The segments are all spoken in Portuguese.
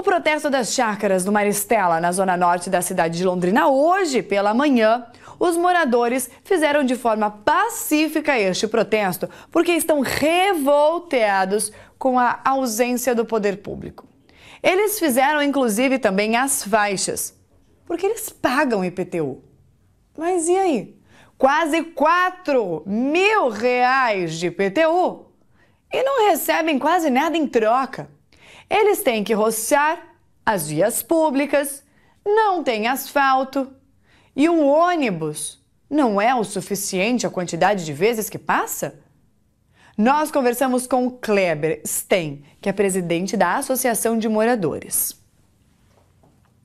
O protesto das chácaras do Maristela, na zona norte da cidade de Londrina, hoje pela manhã, os moradores fizeram de forma pacífica este protesto, porque estão revoltados com a ausência do poder público. Eles fizeram inclusive também as faixas, porque eles pagam IPTU. Mas e aí? Quase 4 mil reais de IPTU e não recebem quase nada em troca. Eles têm que roçar as vias públicas, não tem asfalto e o ônibus não é o suficiente a quantidade de vezes que passa? Nós conversamos com Kleber Stein, que é presidente da Associação de Moradores.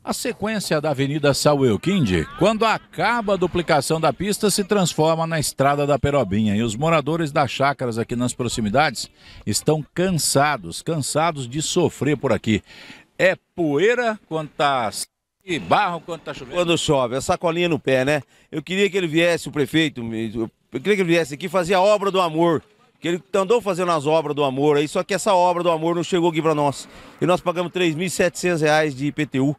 A sequência da Avenida Sauelkind, quando acaba a duplicação da pista, se transforma na estrada da Perobinha. E os moradores das chácaras aqui nas proximidades estão cansados, cansados de sofrer por aqui. É poeira quando está assim, e barro quando tá chovendo. Quando chove, a sacolinha no pé, né? Eu queria que ele viesse, o prefeito, eu queria que ele viesse aqui fazer a obra do amor que ele andou fazendo as obras do amor aí, só que essa obra do amor não chegou aqui para nós. E nós pagamos R$ 3.700 de IPTU.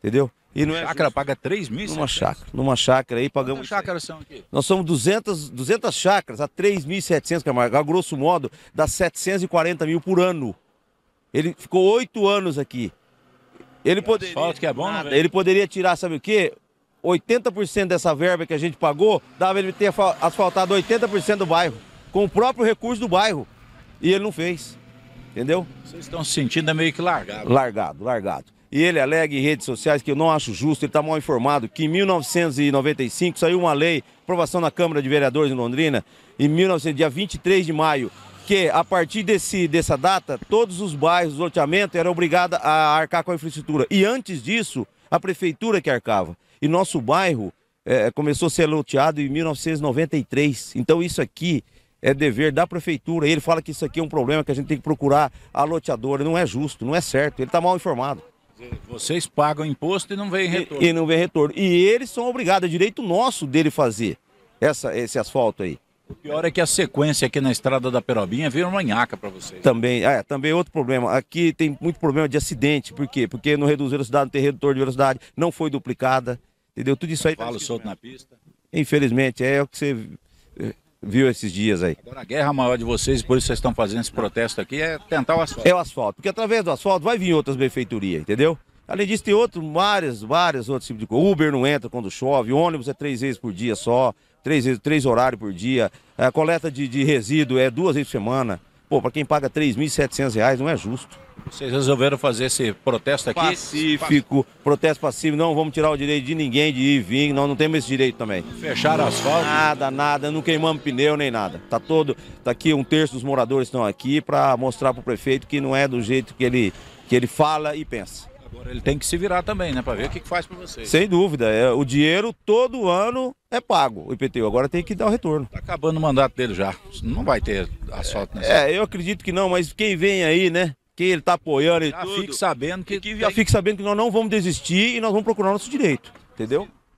Entendeu? E não é chácara justo. paga 3 mil? Numa chácara. Numa chácara aí pagamos. Quantas chácaras são aqui? Nós somos 200, 200 chácaras a 3.700, Camargo. É a grosso modo, dá 740 mil por ano. Ele ficou oito anos aqui. Ele poderia, asfalto que é bom, nada, né? ele poderia tirar, sabe o quê? 80% dessa verba que a gente pagou, dava ele ter asfaltado 80% do bairro, com o próprio recurso do bairro. E ele não fez. Entendeu? Vocês estão se sentindo meio que largado. Largado, largado. E ele alega em redes sociais que eu não acho justo, ele está mal informado, que em 1995 saiu uma lei, aprovação na Câmara de Vereadores em Londrina, em 1900, dia 23 de maio, que a partir desse, dessa data, todos os bairros do loteamento eram obrigados a arcar com a infraestrutura. E antes disso, a prefeitura que arcava. E nosso bairro é, começou a ser loteado em 1993. Então isso aqui é dever da prefeitura. Ele fala que isso aqui é um problema que a gente tem que procurar a loteadora. Não é justo, não é certo. Ele está mal informado. Vocês pagam imposto e não vem retorno. E, e não vem retorno. E eles são obrigados, é direito nosso dele fazer essa, esse asfalto aí. O pior é que a sequência aqui na estrada da Perobinha vira uma nhaca para vocês. Também, é, também é outro problema. Aqui tem muito problema de acidente. Por quê? Porque não reduz velocidade, não tem redutor de velocidade, não foi duplicada. Entendeu? Tudo isso aí. Tá falo solto na pista. Infelizmente, é o que você viu esses dias aí. Agora a guerra maior de vocês, por isso vocês estão fazendo esse protesto aqui, é tentar o asfalto. É o asfalto, porque através do asfalto vai vir outras benfeitorias, entendeu? Além disso, tem outros, várias, várias outros tipos de coisa. Uber não entra quando chove, ônibus é três vezes por dia só, três, vezes, três horários por dia, a coleta de, de resíduo é duas vezes por semana. Pô, para quem paga R$ 3.700 não é justo. Vocês resolveram fazer esse protesto aqui? Pacífico, protesto pacífico. Não vamos tirar o direito de ninguém de ir e vir, nós não temos esse direito também. Fecharam asfalto? Nada, nada, não queimamos pneu nem nada. Tá todo, tá aqui um terço dos moradores estão aqui para mostrar para o prefeito que não é do jeito que ele, que ele fala e pensa. Agora ele tem que se virar também, né, para ver o que, que faz para vocês. Sem dúvida, é, o dinheiro todo ano é pago o IPTU, agora tem que dar o retorno. Tá acabando o mandato dele já, não vai ter asfalto nessa. É, eu acredito que não, mas quem vem aí, né, ele está apoiando e já tudo. Fique sabendo que, que já fique sabendo que nós não vamos desistir e nós vamos procurar nosso direito, entendeu?